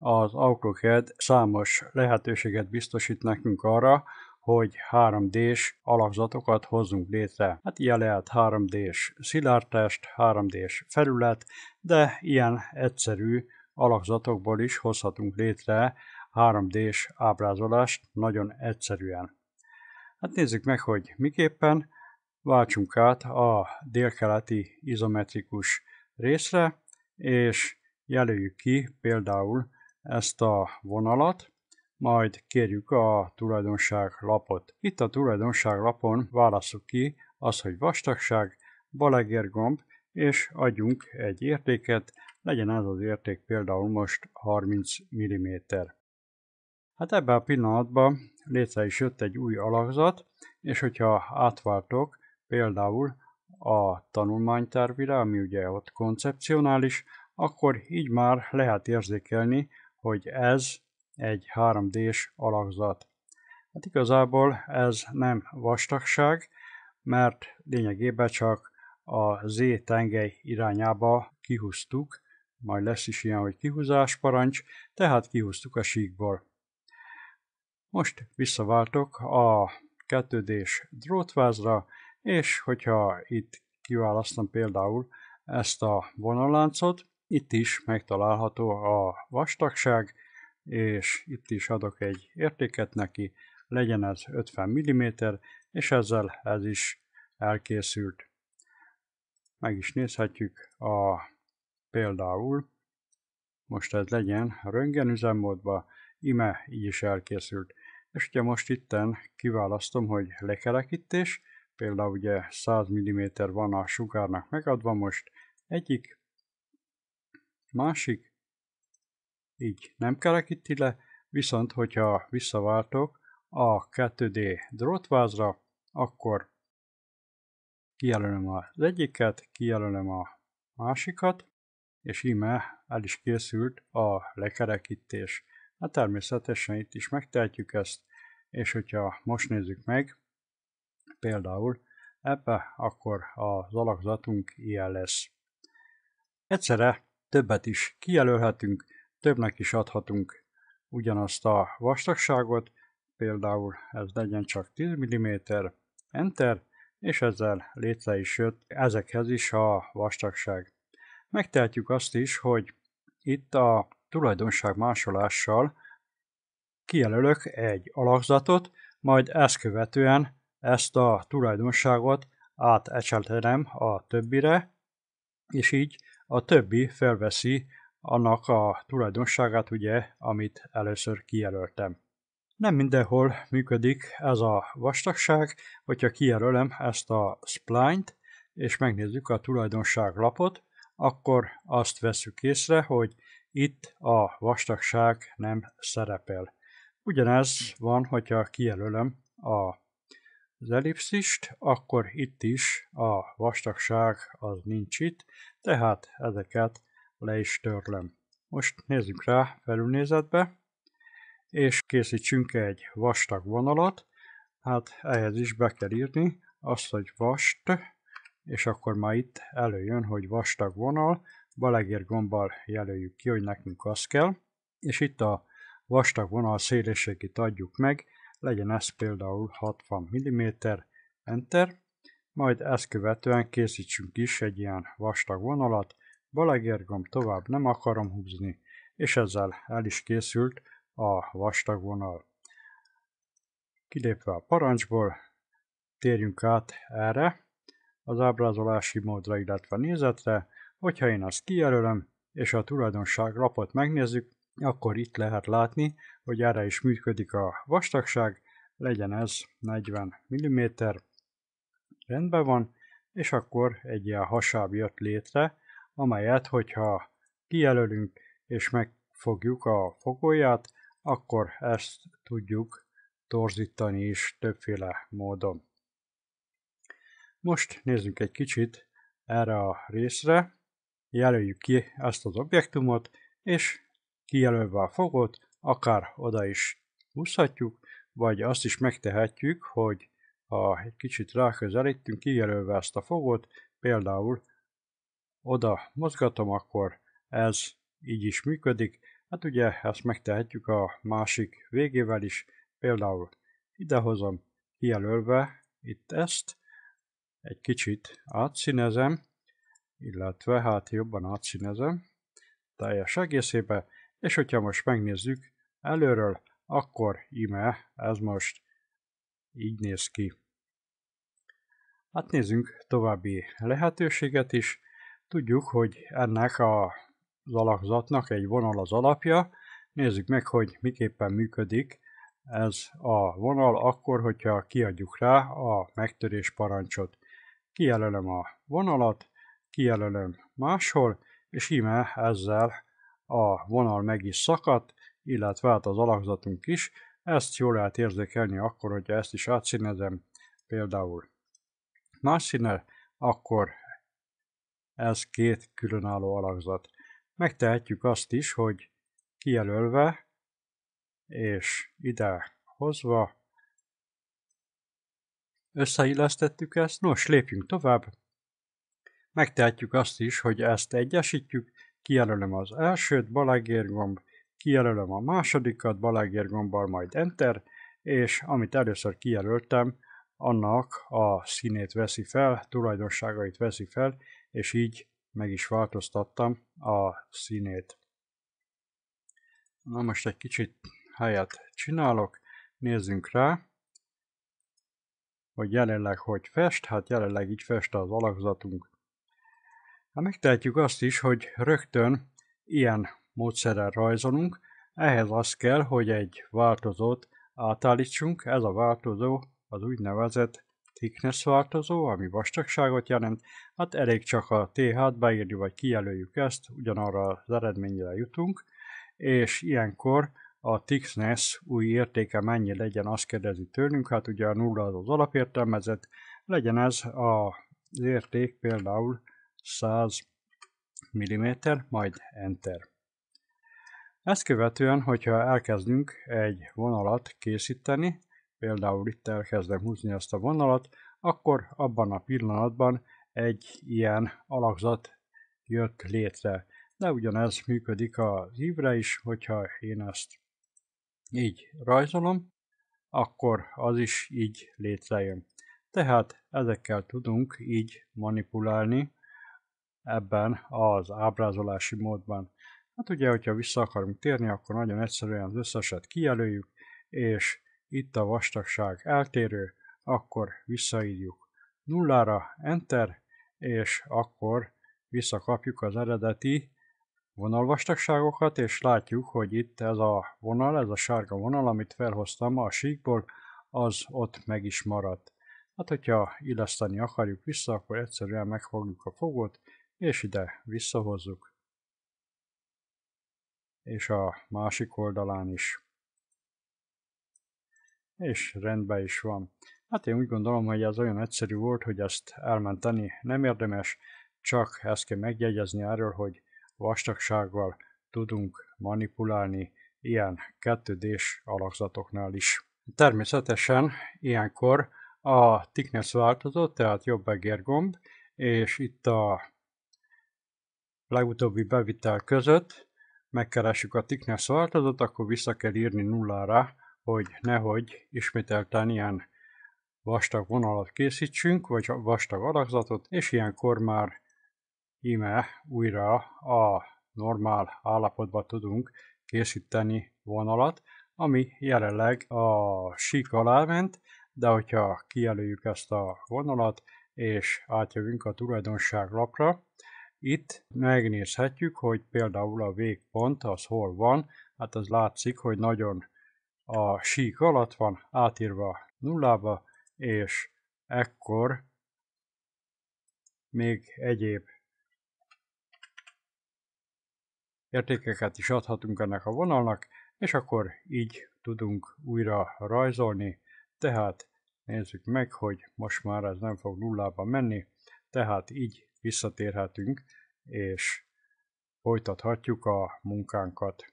Az AutoCAD számos lehetőséget biztosít nekünk arra, hogy 3D-s alakzatokat hozzunk létre. Hát ilyen lehet 3D-s szilárdtest, 3D-s felület, de ilyen egyszerű alakzatokból is hozhatunk létre 3D-s ábrázolást nagyon egyszerűen. Hát nézzük meg, hogy miképpen váltsunk át a délkeleti izometrikus részre, és jelöljük ki például ezt a vonalat, majd kérjük a tulajdonság lapot. Itt a tulajdonság lapon válasszuk ki az, hogy vastagság, gomb, és adjunk egy értéket, legyen ez az érték például most 30 mm. Hát ebben a pillanatban létre is jött egy új alakzat, és hogyha átváltok például a tanulmánytervire, ami ugye ott koncepcionális, akkor így már lehet érzékelni hogy ez egy 3D-s alakzat. Hát igazából ez nem vastagság, mert lényegében csak a Z tengely irányába kihúztuk, majd lesz is ilyen, hogy kihúzás parancs, tehát kihúztuk a síkból. Most visszaváltok a 2D-s drótvázra, és hogyha itt kiválasztom például ezt a vonalláncot, itt is megtalálható a vastagság, és itt is adok egy értéket neki, legyen ez 50 mm, és ezzel ez is elkészült. Meg is nézhetjük a például, most ez legyen röntgen üzemmódba, ime így is elkészült. És ugye most itten kiválasztom, hogy lekerekítés, például ugye 100 mm van a sugárnak megadva most, egyik másik. Így nem kerekíti le, viszont hogyha visszaváltok a 2D drótvázra, akkor kijelölöm az egyiket, kijelölöm a másikat, és íme el is készült a lekerekítés. Na hát természetesen itt is megtehetjük ezt, és hogyha most nézzük meg, például ebbe, akkor az alakzatunk ilyen lesz. Egyszerre többet is kijelölhetünk, többnek is adhatunk ugyanazt a vastagságot, például ez legyen csak 10 mm, Enter, és ezzel létre is jött ezekhez is a vastagság. Megtehetjük azt is, hogy itt a tulajdonság másolással kijelölök egy alakzatot, majd ezt követően ezt a tulajdonságot átecseltenem a többire, és így a többi felveszi annak a tulajdonságát, ugye, amit először kijelöltem. Nem mindenhol működik ez a vastagság, hogyha kijelölöm ezt a spline-t, és megnézzük a tulajdonság lapot, akkor azt veszük észre, hogy itt a vastagság nem szerepel. Ugyanez van, hogyha kijelölöm a az ellipszist, akkor itt is a vastagság az nincs itt, tehát ezeket le is törlöm. Most nézzünk rá felülnézetbe, és készítsünk egy vastag vonalat, hát ehhez is be kell írni azt, hogy vast, és akkor már itt előjön, hogy vastag vonal, balegér gombbal jelöljük ki, hogy nekünk az kell, és itt a vastag vonal szélességét adjuk meg, legyen ez például 60 mm, Enter, majd ezt követően készítsünk is egy ilyen vastag vonalat, balegérgomb tovább nem akarom húzni, és ezzel el is készült a vastag vonal. Kilépve a parancsból, térjünk át erre, az ábrázolási módra, illetve nézetre, hogyha én azt kijelölöm, és a tulajdonság lapot megnézzük, akkor itt lehet látni, hogy erre is működik a vastagság, legyen ez 40 mm, rendben van, és akkor egy ilyen hasáb jött létre, amelyet, hogyha kijelölünk és megfogjuk a fogolját, akkor ezt tudjuk torzítani is többféle módon. Most nézzünk egy kicsit erre a részre, jelöljük ki ezt az objektumot, és kijelölve a fogot, akár oda is húzhatjuk, vagy azt is megtehetjük, hogy ha egy kicsit ráközelítünk, kijelölve ezt a fogot, például oda mozgatom, akkor ez így is működik. Hát ugye ezt megtehetjük a másik végével is, például idehozom, kijelölve itt ezt, egy kicsit átszínezem, illetve hát jobban átszínezem teljes egészében, és hogyha most megnézzük előről, akkor ime, ez most így néz ki. Hát nézzünk további lehetőséget is. Tudjuk, hogy ennek a, az alakzatnak egy vonal az alapja. Nézzük meg, hogy miképpen működik ez a vonal akkor, hogyha kiadjuk rá a megtörés parancsot. Kijelölöm a vonalat, kijelölöm máshol, és íme ezzel a vonal meg is szakadt, illetve hát az alakzatunk is. Ezt jól lehet érzékelni akkor, hogyha ezt is átszínezem, például más színe, akkor ez két különálló alakzat. Megtehetjük azt is, hogy kijelölve és ide hozva összeillesztettük ezt, nos lépjünk tovább. Megtehetjük azt is, hogy ezt egyesítjük, kijelölöm az elsőt, balágérgomb, kijelölöm a másodikat, balágérgombbal majd Enter, és amit először kijelöltem, annak a színét veszi fel, tulajdonságait veszi fel, és így meg is változtattam a színét. Na most egy kicsit helyet csinálok, nézzünk rá, hogy jelenleg hogy fest, hát jelenleg így fest az alakzatunk. Ha hát megtehetjük azt is, hogy rögtön ilyen módszerrel rajzolunk, ehhez az kell, hogy egy változót átállítsunk, ez a változó az úgynevezett thickness változó, ami vastagságot jelent, hát elég csak a TH-t beírni, vagy kijelöljük ezt, ugyanarra az eredményre jutunk, és ilyenkor a thickness új értéke mennyi legyen, azt kérdezi tőlünk, hát ugye a nulla az az alapértelmezett, legyen ez az érték például 100 mm, majd Enter. Ezt követően, hogyha elkezdünk egy vonalat készíteni, például itt elkezdem húzni ezt a vonalat, akkor abban a pillanatban egy ilyen alakzat jött létre. De ugyanez működik az ívre is, hogyha én ezt így rajzolom, akkor az is így létrejön. Tehát ezekkel tudunk így manipulálni ebben az ábrázolási módban. Hát ugye, hogyha vissza akarunk térni, akkor nagyon egyszerűen az összeset kijelöljük, és itt a vastagság eltérő, akkor visszaírjuk nullára, enter, és akkor visszakapjuk az eredeti vonalvastagságokat, és látjuk, hogy itt ez a vonal, ez a sárga vonal, amit felhoztam a síkból, az ott meg is maradt. Hát, hogyha illeszteni akarjuk vissza, akkor egyszerűen megfogjuk a fogót, és ide visszahozzuk, és a másik oldalán is. És rendben is van. Hát én úgy gondolom, hogy ez olyan egyszerű volt, hogy ezt elmenteni nem érdemes, csak ezt kell megjegyezni erről, hogy vastagsággal tudunk manipulálni ilyen 2D-s alakzatoknál is. Természetesen ilyenkor a thickness változó, tehát jobb egérgomb, és itt a legutóbbi bevitel között megkeressük a thickness változatot, akkor vissza kell írni nullára, hogy nehogy ismételten ilyen vastag vonalat készítsünk, vagy vastag alakzatot, és ilyenkor már íme újra a normál állapotba tudunk készíteni vonalat, ami jelenleg a sík alá ment, de hogyha kijelöljük ezt a vonalat, és átjövünk a tulajdonság lapra, itt megnézhetjük, hogy például a végpont az hol van, hát az látszik, hogy nagyon a sík alatt van, átírva nullába, és ekkor még egyéb értékeket is adhatunk ennek a vonalnak, és akkor így tudunk újra rajzolni, tehát nézzük meg, hogy most már ez nem fog nullába menni, tehát így visszatérhetünk, és folytathatjuk a munkánkat.